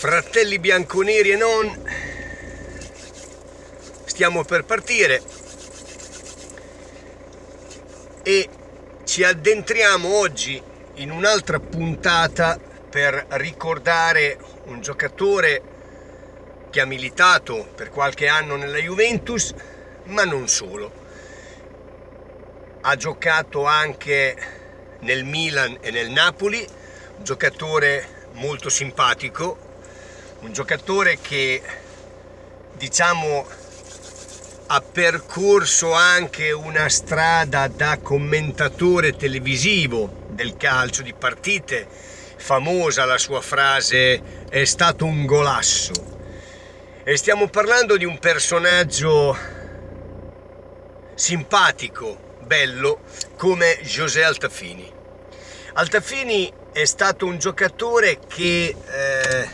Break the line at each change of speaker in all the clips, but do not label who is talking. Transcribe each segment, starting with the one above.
Fratelli bianconeri e non, stiamo per partire e ci addentriamo oggi in un'altra puntata per ricordare un giocatore che ha militato per qualche anno nella Juventus, ma non solo. Ha giocato anche nel Milan e nel Napoli, un giocatore molto simpatico, un giocatore che diciamo ha percorso anche una strada da commentatore televisivo del calcio di partite, famosa la sua frase è stato un golasso. E stiamo parlando di un personaggio simpatico, bello, come José Altafini. Altafini è stato un giocatore che eh,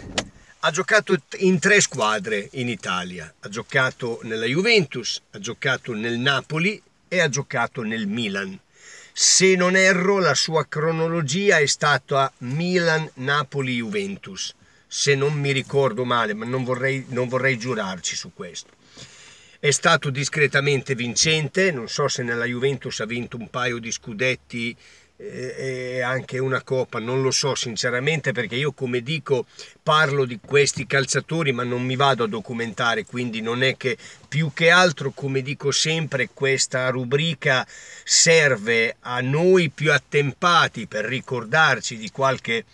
ha giocato in tre squadre in Italia, ha giocato nella Juventus, ha giocato nel Napoli e ha giocato nel Milan. Se non erro la sua cronologia è stata Milan-Napoli-Juventus, se non mi ricordo male, ma non vorrei, non vorrei giurarci su questo. È stato discretamente vincente, non so se nella Juventus ha vinto un paio di scudetti e anche una coppa, non lo so sinceramente perché io come dico parlo di questi calciatori ma non mi vado a documentare quindi non è che più che altro come dico sempre questa rubrica serve a noi più attempati per ricordarci di qualche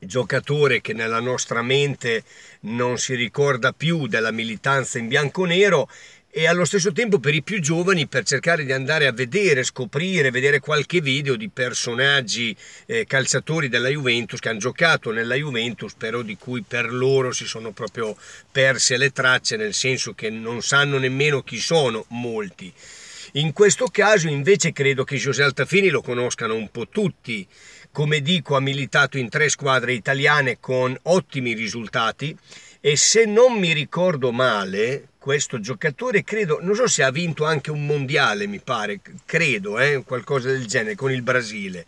giocatore che nella nostra mente non si ricorda più della militanza in bianco nero e allo stesso tempo per i più giovani per cercare di andare a vedere, scoprire, vedere qualche video di personaggi eh, calciatori della Juventus che hanno giocato nella Juventus però di cui per loro si sono proprio perse le tracce nel senso che non sanno nemmeno chi sono molti. In questo caso invece credo che José Altafini lo conoscano un po' tutti. Come dico ha militato in tre squadre italiane con ottimi risultati e se non mi ricordo male, questo giocatore, credo, non so se ha vinto anche un mondiale, mi pare, credo, eh, qualcosa del genere, con il Brasile.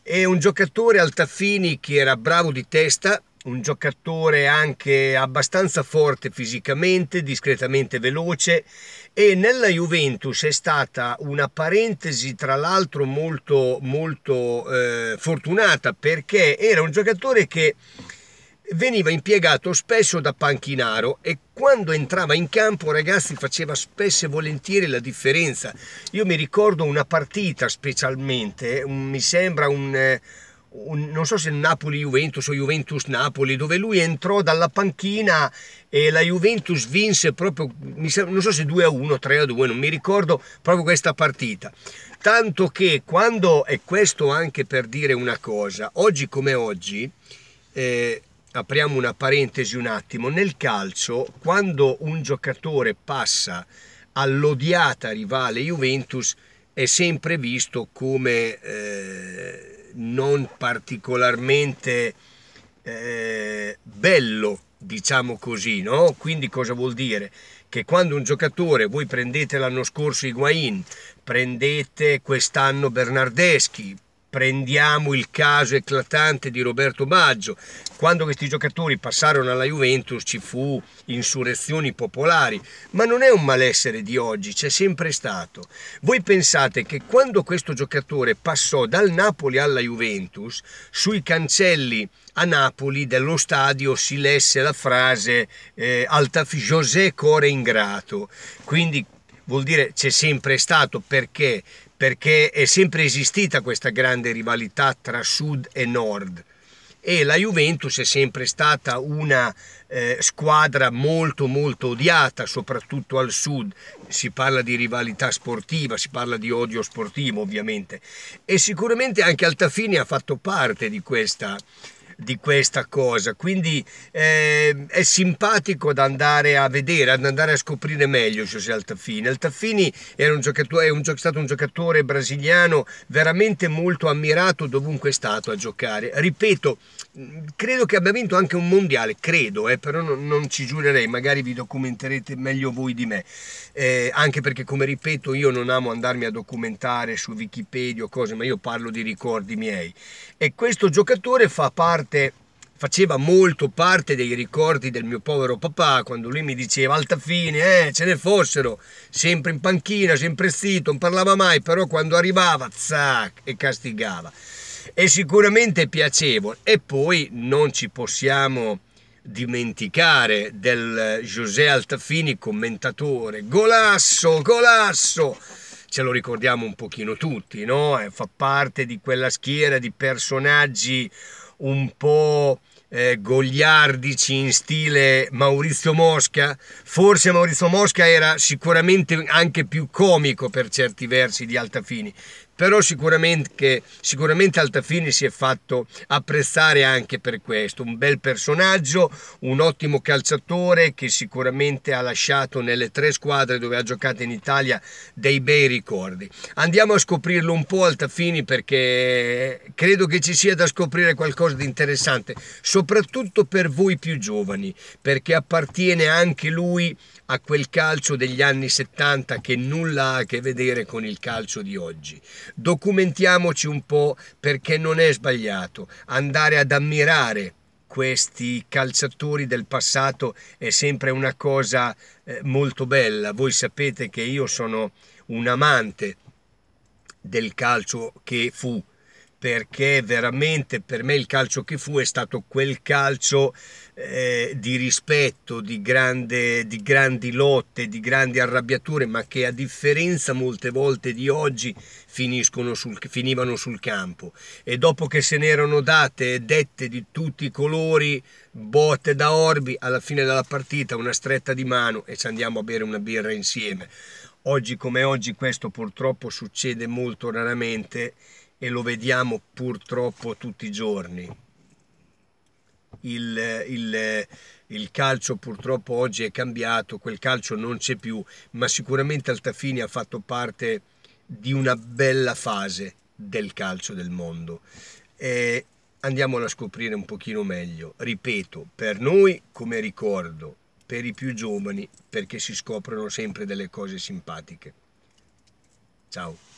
È un giocatore Altaffini che era bravo di testa, un giocatore anche abbastanza forte fisicamente, discretamente veloce e nella Juventus è stata una parentesi tra l'altro molto, molto eh, fortunata perché era un giocatore che veniva impiegato spesso da panchinaro e quando entrava in campo ragazzi faceva spesso e volentieri la differenza. Io mi ricordo una partita specialmente, un, mi sembra un, eh, un, non so se Napoli-Juventus o Juventus-Napoli, dove lui entrò dalla panchina e la Juventus vinse proprio, sembra, non so se 2 a 1, 3 a 2, non mi ricordo proprio questa partita. Tanto che quando, e questo anche per dire una cosa, oggi come oggi, eh, apriamo una parentesi un attimo, nel calcio quando un giocatore passa all'odiata rivale Juventus è sempre visto come eh, non particolarmente eh, bello, diciamo così, no? Quindi cosa vuol dire? Che quando un giocatore, voi prendete l'anno scorso Higuain, prendete quest'anno Bernardeschi, prendiamo il caso eclatante di Roberto Baggio, quando questi giocatori passarono alla Juventus ci fu insurrezioni popolari, ma non è un malessere di oggi, c'è sempre stato. Voi pensate che quando questo giocatore passò dal Napoli alla Juventus, sui cancelli a Napoli dello stadio si lesse la frase eh, Altaf José Core Ingrato, quindi vuol dire c'è sempre stato perché perché è sempre esistita questa grande rivalità tra sud e nord e la Juventus è sempre stata una eh, squadra molto molto odiata soprattutto al sud si parla di rivalità sportiva si parla di odio sportivo ovviamente e sicuramente anche Altafini ha fatto parte di questa di questa cosa, quindi eh, è simpatico da andare a vedere, ad andare a scoprire meglio José Altafini. Altafini era un giocatore, è, un, è stato un giocatore brasiliano veramente molto ammirato dovunque è stato a giocare. Ripeto, credo che abbia vinto anche un mondiale, credo, eh, però non, non, ci giurerei, magari vi documenterete meglio voi di me, eh, anche perché come ripeto io non amo andarmi a documentare su Wikipedia o cose, ma io parlo di ricordi miei. E questo giocatore fa parte parte faceva molto parte dei ricordi del mio povero papà quando lui mi diceva alta fine, eh, ce ne fossero, sempre in panchina, sempre zitto, non parlava mai, però quando arrivava, zac, e castigava. è sicuramente piacevole. E poi non ci possiamo dimenticare del José Altafini commentatore, golasso, golasso! Ce lo ricordiamo un pochino tutti, no? Eh, fa parte di quella schiera di personaggi un po' eh, gogliardici in stile Maurizio Mosca. Forse Maurizio Mosca era sicuramente anche più comico per certi versi di Altafini, però sicuramente, sicuramente Altafini si è fatto apprezzare anche per questo, un bel personaggio, un ottimo calciatore che sicuramente ha lasciato nelle tre squadre dove ha giocato in Italia dei bei ricordi. Andiamo a scoprirlo un po' Altafini perché credo che ci sia da scoprire qualcosa di interessante, soprattutto per voi più giovani, perché appartiene anche lui a quel calcio degli anni 70 che nulla ha a che vedere con il calcio di oggi. Documentiamoci un po' perché non è sbagliato andare ad ammirare questi calciatori del passato è sempre una cosa eh, molto bella. Voi sapete che io sono un amante del calcio che fu, perché veramente per me il calcio che fu è stato quel calcio eh, di rispetto, di, grande, di grandi lotte, di grandi arrabbiature, ma che a differenza molte volte di oggi sul, finivano sul campo. E dopo che se ne erano date dette di tutti i colori, botte da orbi, alla fine della partita una stretta di mano e ci andiamo a bere una birra insieme. Oggi come oggi questo purtroppo succede molto raramente e lo vediamo purtroppo tutti i giorni. Il, il, il calcio purtroppo oggi è cambiato, quel calcio non c'è più, ma sicuramente Altafini ha fatto parte di una bella fase del calcio del mondo. E andiamola a scoprire un pochino meglio. Ripeto, per noi come ricordo, per i più giovani, perché si scoprono sempre delle cose simpatiche. Ciao.